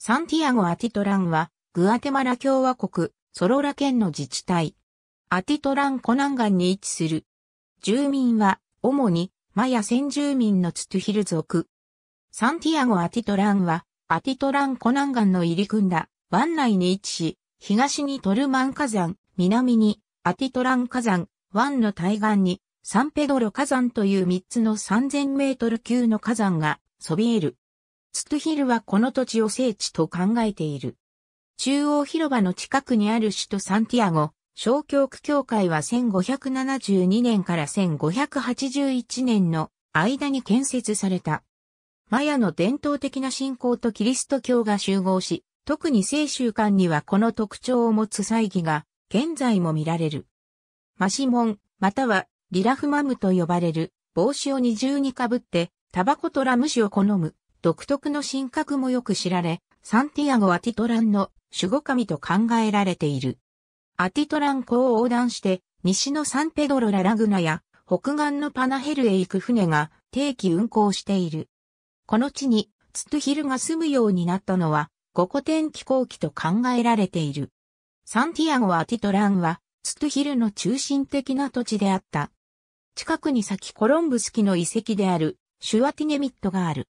サンティアゴ・アティトランは、グアテマラ共和国、ソロラ県の自治体。アティトラン湖南岸に位置する。住民は、主に、マヤ先住民のツトヒル族。サンティアゴ・アティトランは、アティトラン湖南岸の入り組んだ湾内に位置し、東にトルマン火山、南にアティトラン火山、湾の対岸にサンペドロ火山という3つの3000メートル級の火山がそびえる。ツトヒルはこの土地を聖地と考えている。中央広場の近くにある首都サンティアゴ、小教区教会は1572年から1581年の間に建設された。マヤの伝統的な信仰とキリスト教が集合し、特に聖習慣にはこの特徴を持つ祭儀が現在も見られる。マシモン、またはリラフマムと呼ばれる帽子を二重にかぶってタバコとラム酒を好む独特の神格もよく知られ、サンティアゴアティトランの守護神と考えられている。アティトラン湖を横断して、西のサンペドロララグナや北岸のパナヘルへ行く船が定期運航している。この地にツトヒルが住むようになったのは五古天気後期と考えられている。サンティアゴ・アティトランはツトヒルの中心的な土地であった。近くに先コロンブス期の遺跡であるシュワティネミットがある。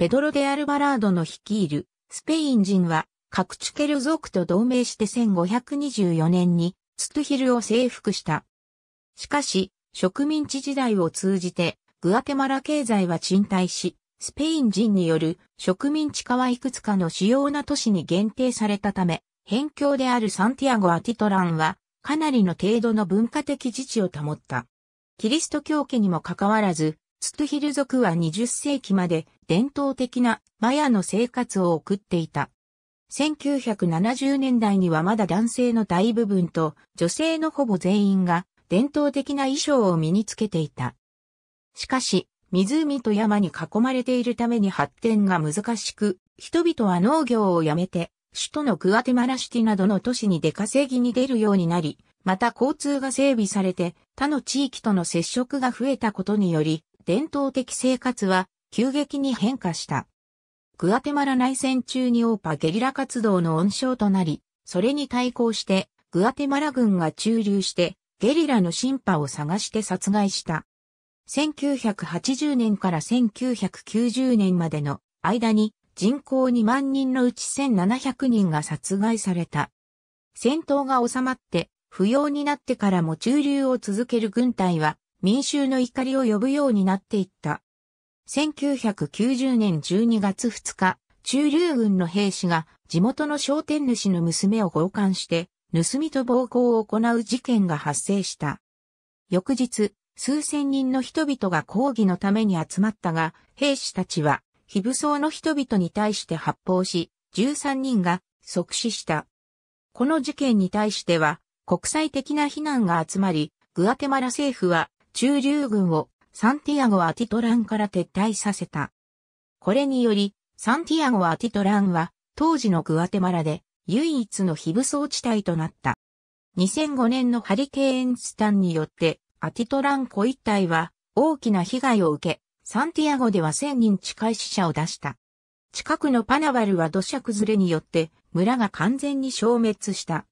ペドロ・デ・アルバラードの率いるスペイン人はカクチュケル族と同盟して1524年にツトヒルを征服した。しかし、植民地時代を通じてグアテマラ経済は沈滞し、スペイン人による植民地化はいくつかの主要な都市に限定されたため、辺境であるサンティアゴ・アティトランはかなりの程度の文化的自治を保った。キリスト教家にもかかわらず、ツトヒル族は20世紀まで伝統的なマヤの生活を送っていた。1970年代にはまだ男性の大部分と女性のほぼ全員が伝統的な衣装を身につけていた。しかし、湖と山に囲まれているために発展が難しく、人々は農業をやめて、首都のクアテマラシティなどの都市に出稼ぎに出るようになり、また交通が整備されて他の地域との接触が増えたことにより、伝統的生活は急激に変化した。グアテマラ内戦中にオーパゲリラ活動の温床となり、それに対抗してグアテマラ軍が駐留してゲリラの審判を探して殺害した。1980年から1990年までの間に人口2万人のうち1700人が殺害された。戦闘が収まって不要になってからも駐留を続ける軍隊は民衆の怒りを呼ぶようになっていった。1990年12月2日、中流軍の兵士が地元の商店主の娘を強姦して、盗みと暴行を行う事件が発生した。翌日、数千人の人々が抗議のために集まったが、兵士たちは、非武装の人々に対して発砲し、13人が即死した。この事件に対しては、国際的な非難が集まり、グアテマラ政府は中流軍をサンティアゴ・アティトランから撤退させた。これにより、サンティアゴ・アティトランは当時のグアテマラで唯一の非武装地帯となった。2005年のハリケーンスタンによってアティトラン湖一帯は大きな被害を受け、サンティアゴでは1000人近い死者を出した。近くのパナバルは土砂崩れによって村が完全に消滅した。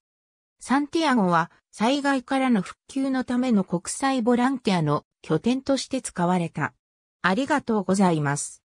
サンティアゴは災害からの復旧のための国際ボランティアの拠点として使われた。ありがとうございます。